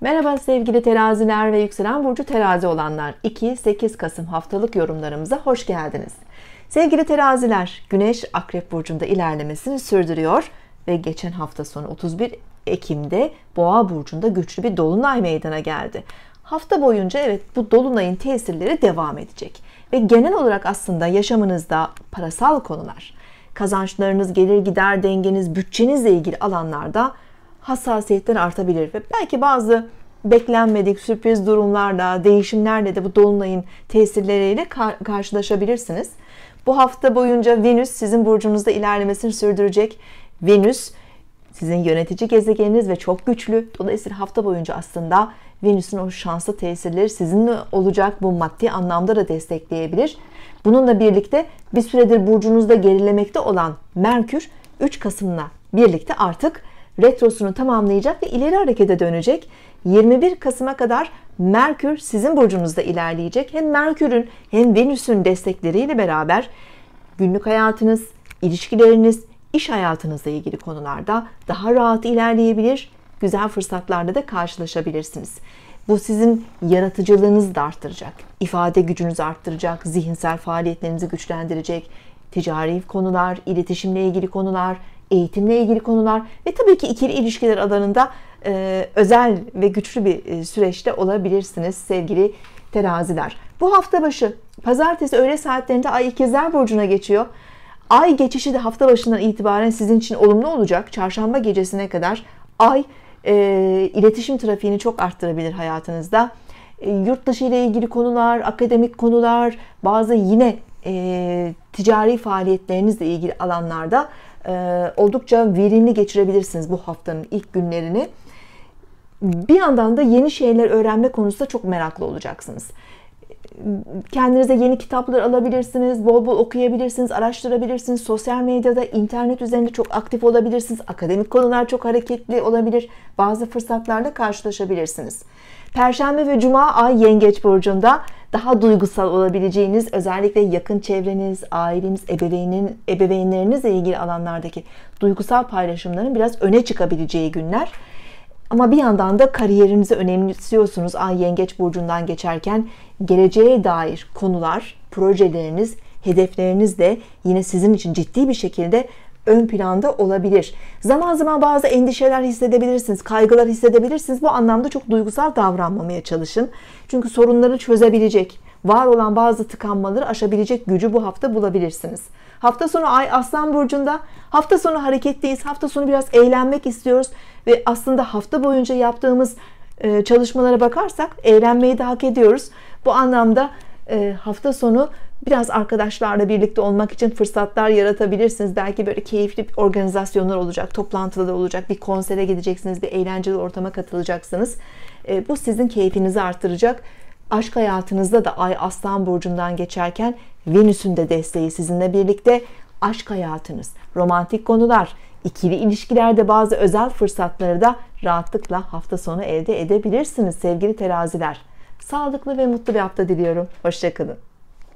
Merhaba sevgili teraziler ve yükselen burcu terazi olanlar 2-8 Kasım haftalık yorumlarımıza hoş geldiniz. Sevgili teraziler güneş akrep burcunda ilerlemesini sürdürüyor ve geçen hafta sonu 31 Ekim'de boğa burcunda güçlü bir dolunay meydana geldi. Hafta boyunca evet bu dolunayın tesirleri devam edecek ve genel olarak aslında yaşamınızda parasal konular, kazançlarınız, gelir gider dengeniz, bütçenizle ilgili alanlarda hassasiyetten artabilir ve belki bazı beklenmedik sürpriz durumlarla, değişimlerle de bu dolunayın tesirleriyle kar- karşılaşabilirsiniz. Bu hafta boyunca Venüs sizin burcunuzda ilerlemesini sürdürecek. Venüs sizin yönetici gezegeniniz ve çok güçlü. Dolayısıyla hafta boyunca aslında Venüs'ün o şanslı tesirleri sizinle olacak. Bu maddi anlamda da destekleyebilir. Bununla birlikte bir süredir burcunuzda gerilemekte olan Merkür 3 Kasım'la birlikte artık retrosunu tamamlayacak ve ileri harekete dönecek. 21 Kasım'a kadar Merkür sizin burcunuzda ilerleyecek. Hem Merkür'ün hem Venüs'ün destekleriyle beraber günlük hayatınız, ilişkileriniz, iş hayatınızla ilgili konularda daha rahat ilerleyebilir, güzel fırsatlarla da karşılaşabilirsiniz. Bu sizin yaratıcılığınızı da arttıracak, ifade gücünüzü arttıracak, zihinsel faaliyetlerinizi güçlendirecek, ticari konular, iletişimle ilgili konular, eğitimle ilgili konular ve tabii ki ikili ilişkiler alanında e, özel ve güçlü bir e, süreçte olabilirsiniz sevgili teraziler. Bu hafta başı pazartesi öğle saatlerinde ay ikizler burcuna geçiyor. Ay geçişi de hafta başından itibaren sizin için olumlu olacak. Çarşamba gecesine kadar ay e, iletişim trafiğini çok arttırabilir hayatınızda. E, yurt dışı ile ilgili konular, akademik konular, bazı yine e, ticari faaliyetlerinizle ilgili alanlarda e, oldukça verimli geçirebilirsiniz bu haftanın ilk günlerini. Bir yandan da yeni şeyler öğrenme konusunda çok meraklı olacaksınız kendinize yeni kitaplar alabilirsiniz, bol bol okuyabilirsiniz, araştırabilirsiniz. Sosyal medyada, internet üzerinde çok aktif olabilirsiniz. Akademik konular çok hareketli olabilir. Bazı fırsatlarla karşılaşabilirsiniz. Perşembe ve Cuma ay Yengeç burcunda daha duygusal olabileceğiniz, özellikle yakın çevreniz, aileniz, ebeveynin, ebeveynlerinizle ilgili alanlardaki duygusal paylaşımların biraz öne çıkabileceği günler. Ama bir yandan da kariyerinizi önemsiyorsunuz Ay Yengeç Burcu'ndan geçerken. Geleceğe dair konular, projeleriniz, hedefleriniz de yine sizin için ciddi bir şekilde ön planda olabilir. Zaman zaman bazı endişeler hissedebilirsiniz, kaygılar hissedebilirsiniz. Bu anlamda çok duygusal davranmamaya çalışın. Çünkü sorunları çözebilecek, var olan bazı tıkanmaları aşabilecek gücü bu hafta bulabilirsiniz. Hafta sonu Ay Aslan burcunda. Hafta sonu hareketliyiz. Hafta sonu biraz eğlenmek istiyoruz ve aslında hafta boyunca yaptığımız e, çalışmalara bakarsak eğlenmeyi de hak ediyoruz. Bu anlamda e, hafta sonu biraz arkadaşlarla birlikte olmak için fırsatlar yaratabilirsiniz. Belki böyle keyifli organizasyonlar olacak, toplantılar olacak, bir konsere gideceksiniz, bir eğlenceli ortama katılacaksınız. E, bu sizin keyfinizi artıracak Aşk hayatınızda da Ay Aslan burcundan geçerken Venüs'ün de desteği sizinle birlikte aşk hayatınız, romantik konular, ikili ilişkilerde bazı özel fırsatları da rahatlıkla hafta sonu elde edebilirsiniz sevgili teraziler. Sağlıklı ve mutlu bir hafta diliyorum. Hoşçakalın.